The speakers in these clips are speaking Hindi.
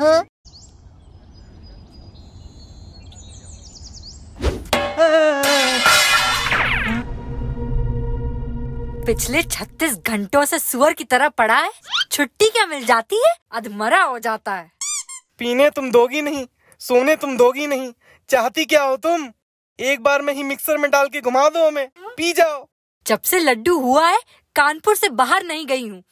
हाँ? पिछले 36 घंटों से सुअर की तरह पड़ा है छुट्टी क्या मिल जाती है अधमरा हो जाता है पीने तुम दोगी नहीं सोने तुम दोगी नहीं चाहती क्या हो तुम एक बार में ही मिक्सर में डाल के घुमा दो हमें पी जाओ जब से लड्डू हुआ है कानपुर से बाहर नहीं गई हूँ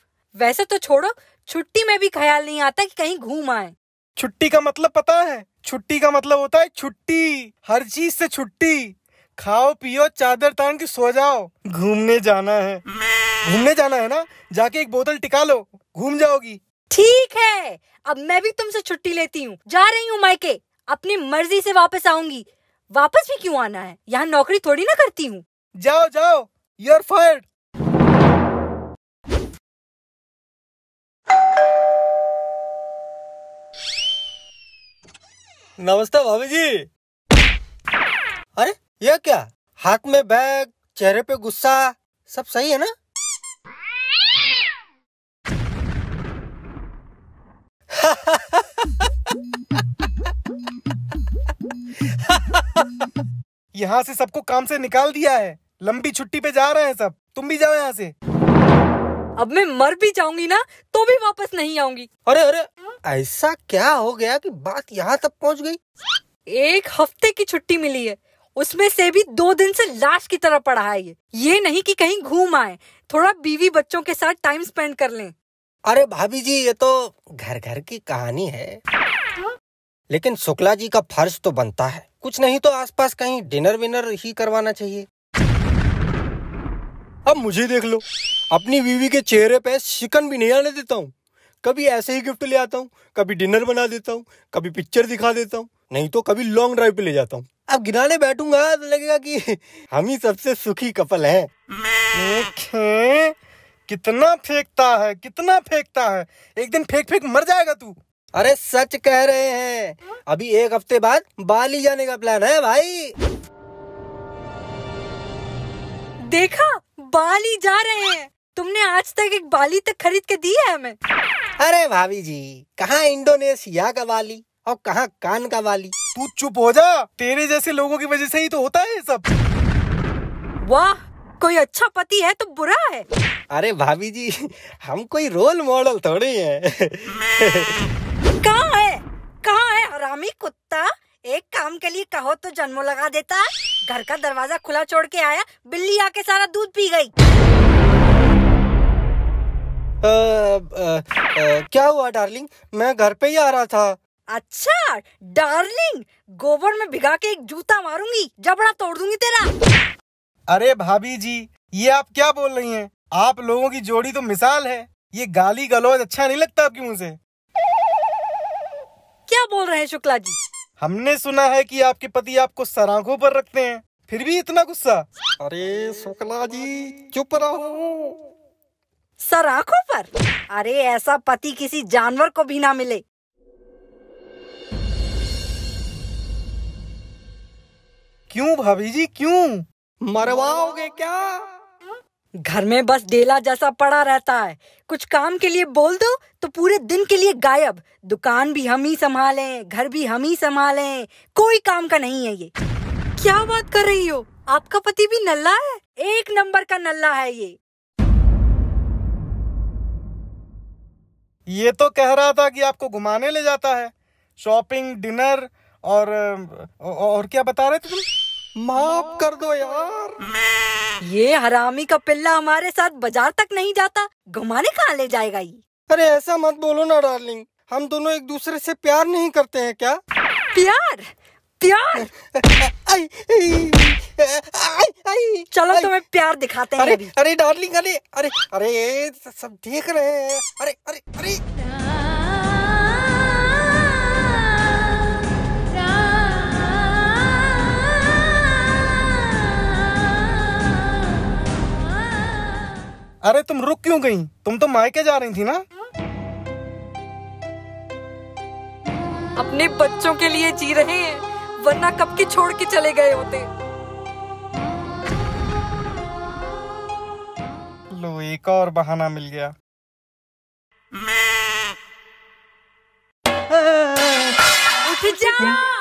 वैसे तो छोड़ो छुट्टी में भी ख्याल नहीं आता कि कहीं घूम आए छुट्टी का मतलब पता है छुट्टी का मतलब होता है छुट्टी हर चीज से छुट्टी खाओ पियो चादर तान के सो जाओ घूमने जाना है घूमने जाना है ना जाके एक बोतल टिका लो घूम जाओगी ठीक है अब मैं भी तुमसे छुट्टी लेती हूँ जा रही हूँ मायके अपनी मर्जी से वापस आऊंगी वापस भी क्यों आना है यहाँ नौकरी थोड़ी ना करती हूँ जाओ जाओ यू आर फायर्ड नमस्ते भाभी जी अरे ये क्या हाथ में बैग चेहरे पे गुस्सा सब सही है ना यहाँ से सबको काम से निकाल दिया है लंबी छुट्टी पे जा रहे हैं सब तुम भी जाओ यहाँ से हाँ। अब मैं मर भी जाऊंगी ना तो भी वापस नहीं आऊंगी अरे अरे ऐसा क्या हो गया कि बात यहाँ तक पहुँच गई एक हफ्ते की छुट्टी मिली है उसमें से भी दो दिन से लाश की तरह पड़ा है ये ये नहीं कि कहीं घूम आए थोड़ा बीवी बच्चों के साथ टाइम स्पेंड कर लें अरे भाभी जी ये तो घर घर की कहानी है लेकिन शुक्ला जी का फर्ज तो बनता है कुछ नहीं तो आसपास कहीं डिनर विनर ही करवाना चाहिए अब मुझे देख लो अपनी बीवी के चेहरे पे शिकन भी नहीं आने देता हूँ कभी ऐसे ही गिफ्ट ले आता हूँ कभी डिनर बना देता हूँ कभी पिक्चर दिखा देता हूँ नहीं तो कभी लॉन्ग ड्राइव पे ले जाता हूँ अब गिराने बैठूंगा तो लगेगा कि हम ही सबसे सुखी कपल है कितना फेंकता है कितना फेंकता है एक दिन फेंक फेंक मर जाएगा तू अरे सच कह रहे हैं अभी एक हफ्ते बाद बाली जाने का प्लान है भाई देखा बाली जा रहे हैं तुमने आज तक एक बाली तक खरीद के दी है हमें अरे भाभी जी कहाँ इंडोनेशिया का बाली और कहाँ कान का बाली तू चुप हो जा तेरे जैसे लोगों की वजह से ही तो होता है सब वाह कोई अच्छा पति है तो बुरा है अरे भाभी जी हम कोई रोल मॉडल थोड़ी है कहाँ है कहाँ है हरामी कुत्ता एक काम के लिए कहो तो जन्म लगा देता है घर का दरवाजा खुला छोड़ के आया बिल्ली आके सारा दूध पी गई आ, आ, आ, क्या हुआ डार्लिंग मैं घर पे ही आ रहा था अच्छा डार्लिंग गोबर में भिगा के एक जूता मारूंगी जबड़ा तोड़ दूंगी तेरा अरे भाभी जी ये आप क्या बोल रही हैं आप लोगों की जोड़ी तो मिसाल है ये गाली गलौज अच्छा नहीं लगता आपकी मुझे क्या बोल रहे हैं शुक्ला जी हमने सुना है कि आपके पति आपको सराखों पर रखते हैं फिर भी इतना गुस्सा अरे शुक्ला जी चुप रहो सराखों पर अरे ऐसा पति किसी जानवर को भी ना मिले क्यों भाभी जी क्यों मरवाओगे क्या घर में बस डेला जैसा पड़ा रहता है कुछ काम के लिए बोल दो तो पूरे दिन के लिए गायब दुकान भी हम ही संभालें घर भी हम ही संभालें कोई काम का नहीं है ये क्या बात कर रही हो आपका पति भी नल्ला है एक नंबर का नल्ला है ये ये तो कह रहा था कि आपको घुमाने ले जाता है शॉपिंग डिनर और और क्या बता रहे थे तुम माफ कर दो यार ये हरामी का पिल्ला हमारे साथ बाजार तक नहीं जाता घुमाने कहाँ ले जाएगा ये अरे ऐसा मत बोलो ना डार्लिंग हम दोनों एक दूसरे से प्यार नहीं करते हैं क्या प्यार प्यार आई, आई, आई, चलो तुम्हें प्यार दिखाते हैं अरे अरे डार्लिंग अरे अरे अरे सब देख रहे हैं अरे अरे अरे अरे तुम रुक क्यों गई तुम तो मायके जा रही थी ना अपने बच्चों के लिए जी रहे हैं वरना कब के छोड़ के चले गए होते लो एक और बहाना मिल गया मैं उठ जा